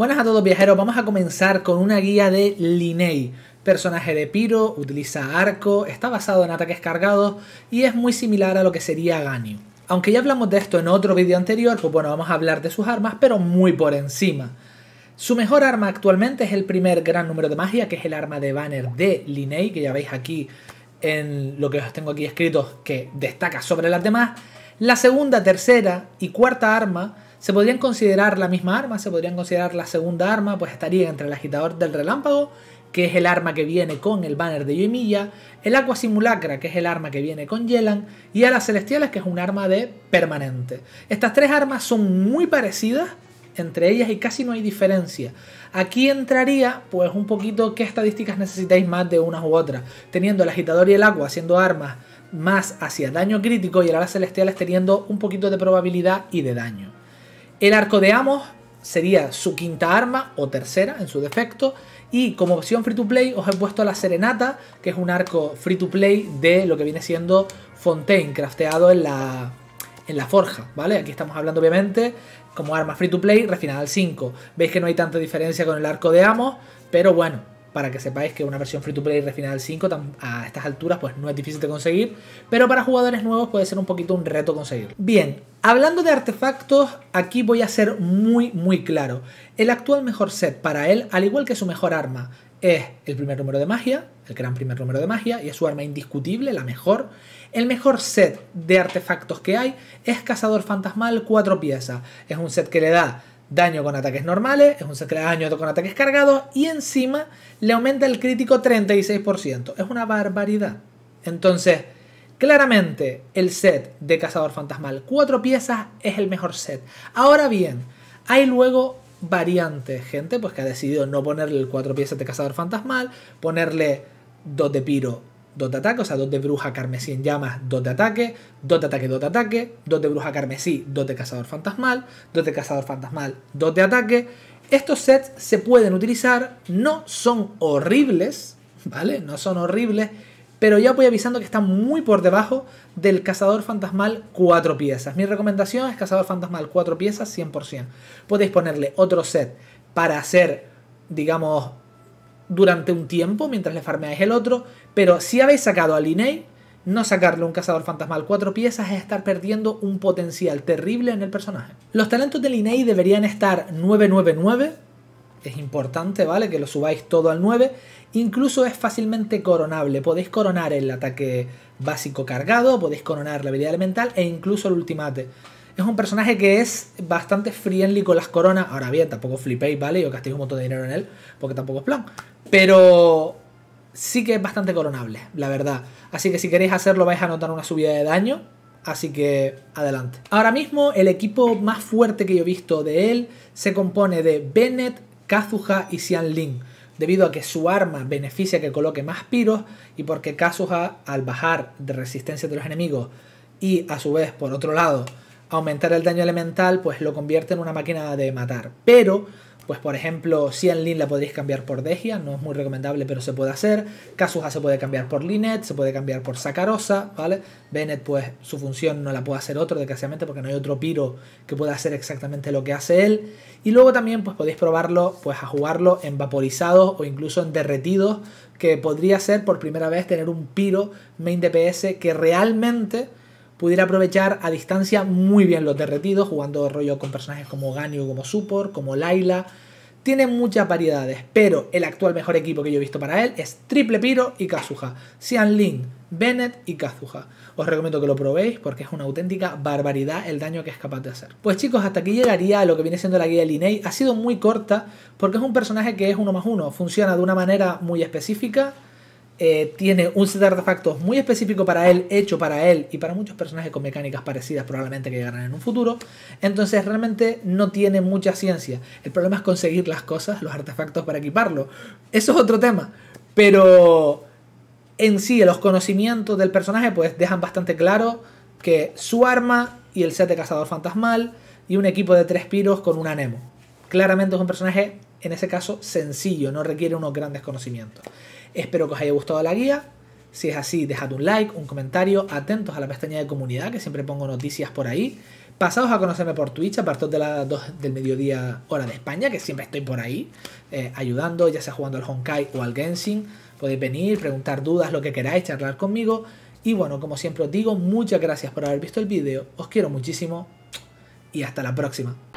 Buenas a todos viajeros, vamos a comenzar con una guía de Linnei. Personaje de Piro, utiliza arco, está basado en ataques cargados y es muy similar a lo que sería Ganyu. Aunque ya hablamos de esto en otro vídeo anterior, pues bueno, vamos a hablar de sus armas, pero muy por encima. Su mejor arma actualmente es el primer gran número de magia, que es el arma de banner de Linnei, que ya veis aquí en lo que os tengo aquí escrito, que destaca sobre las demás. La segunda, tercera y cuarta arma ¿Se podrían considerar la misma arma? ¿Se podrían considerar la segunda arma? Pues estaría entre el agitador del relámpago, que es el arma que viene con el banner de Yoimiya, el agua Simulacra, que es el arma que viene con Yelan, y a las Celestiales, que es un arma de permanente. Estas tres armas son muy parecidas entre ellas y casi no hay diferencia. Aquí entraría pues un poquito qué estadísticas necesitáis más de unas u otras, teniendo el agitador y el agua haciendo armas más hacia daño crítico y el ala celestiales teniendo un poquito de probabilidad y de daño. El arco de Amos sería su quinta arma o tercera en su defecto. Y como opción free to play os he puesto la Serenata, que es un arco free to play de lo que viene siendo Fontaine, crafteado en la, en la forja, ¿vale? Aquí estamos hablando obviamente como arma free to play refinada al 5. Veis que no hay tanta diferencia con el arco de Amos, pero bueno, para que sepáis que una versión free to play refinada al 5 a estas alturas pues no es difícil de conseguir, pero para jugadores nuevos puede ser un poquito un reto conseguir Bien, hablando de artefactos, aquí voy a ser muy muy claro. El actual mejor set para él, al igual que su mejor arma, es el primer número de magia, el gran primer número de magia, y es su arma indiscutible, la mejor. El mejor set de artefactos que hay es Cazador Fantasmal 4 piezas. Es un set que le da daño con ataques normales, es un daño con ataques cargados y encima le aumenta el crítico 36%. Es una barbaridad. Entonces, claramente el set de Cazador Fantasmal, cuatro piezas, es el mejor set. Ahora bien, hay luego variantes, gente, pues que ha decidido no ponerle el cuatro piezas de Cazador Fantasmal, ponerle dos de Piro 2 de ataque, o sea, 2 de bruja carmesí en llamas, 2 de ataque, 2 de ataque, 2 de ataque, 2 de bruja carmesí, 2 de cazador fantasmal, 2 de cazador fantasmal, 2 de ataque. Estos sets se pueden utilizar, no son horribles, ¿vale? No son horribles, pero ya voy avisando que están muy por debajo del cazador fantasmal 4 piezas. Mi recomendación es cazador fantasmal 4 piezas 100%. Podéis ponerle otro set para hacer, digamos, durante un tiempo mientras le farmeáis el otro pero si habéis sacado a Linei, no sacarle un cazador fantasmal cuatro piezas es estar perdiendo un potencial terrible en el personaje. Los talentos de Linei deberían estar 999, es importante, ¿vale? Que lo subáis todo al 9. Incluso es fácilmente coronable. Podéis coronar el ataque básico cargado, podéis coronar la habilidad elemental e incluso el ultimate. Es un personaje que es bastante friendly con las coronas. Ahora bien, tampoco flipéis, ¿vale? Yo castigo un montón de dinero en él, porque tampoco es plan. Pero sí que es bastante coronable, la verdad. Así que si queréis hacerlo vais a notar una subida de daño. Así que adelante. Ahora mismo el equipo más fuerte que yo he visto de él se compone de Bennett, Kazuha y Xianling. Debido a que su arma beneficia que coloque más piros y porque Kazuha al bajar de resistencia de los enemigos y a su vez por otro lado aumentar el daño elemental pues lo convierte en una máquina de matar. Pero pues por ejemplo, Lin la podéis cambiar por Degia, no es muy recomendable, pero se puede hacer. Kazuha se puede cambiar por Linet, se puede cambiar por sacarosa ¿vale? Bennett, pues su función no la puede hacer otro, desgraciadamente, porque no hay otro Piro que pueda hacer exactamente lo que hace él. Y luego también, pues podéis probarlo, pues a jugarlo en vaporizados o incluso en derretidos, que podría ser por primera vez tener un Piro main DPS que realmente pudiera aprovechar a distancia muy bien los derretidos, jugando rollo con personajes como Ganyu, como Supor, como Laila. Tiene muchas variedades, pero el actual mejor equipo que yo he visto para él es Triple Piro y Kazuha. Sean Lin, Bennett y Kazuha. Os recomiendo que lo probéis porque es una auténtica barbaridad el daño que es capaz de hacer. Pues chicos, hasta aquí llegaría a lo que viene siendo la guía de Linei. Ha sido muy corta porque es un personaje que es uno más uno. Funciona de una manera muy específica eh, tiene un set de artefactos muy específico para él, hecho para él y para muchos personajes con mecánicas parecidas probablemente que llegarán en un futuro. Entonces realmente no tiene mucha ciencia. El problema es conseguir las cosas, los artefactos para equiparlo. Eso es otro tema. Pero en sí, los conocimientos del personaje pues dejan bastante claro que su arma y el set de cazador fantasmal y un equipo de tres piros con un anemo. Claramente es un personaje, en ese caso, sencillo, no requiere unos grandes conocimientos. Espero que os haya gustado la guía. Si es así, dejad un like, un comentario, atentos a la pestaña de comunidad, que siempre pongo noticias por ahí. Pasados a conocerme por Twitch a partir de las 2 del mediodía hora de España, que siempre estoy por ahí, eh, ayudando, ya sea jugando al Honkai o al Genshin. Podéis venir, preguntar dudas, lo que queráis, charlar conmigo. Y bueno, como siempre os digo, muchas gracias por haber visto el vídeo, os quiero muchísimo y hasta la próxima.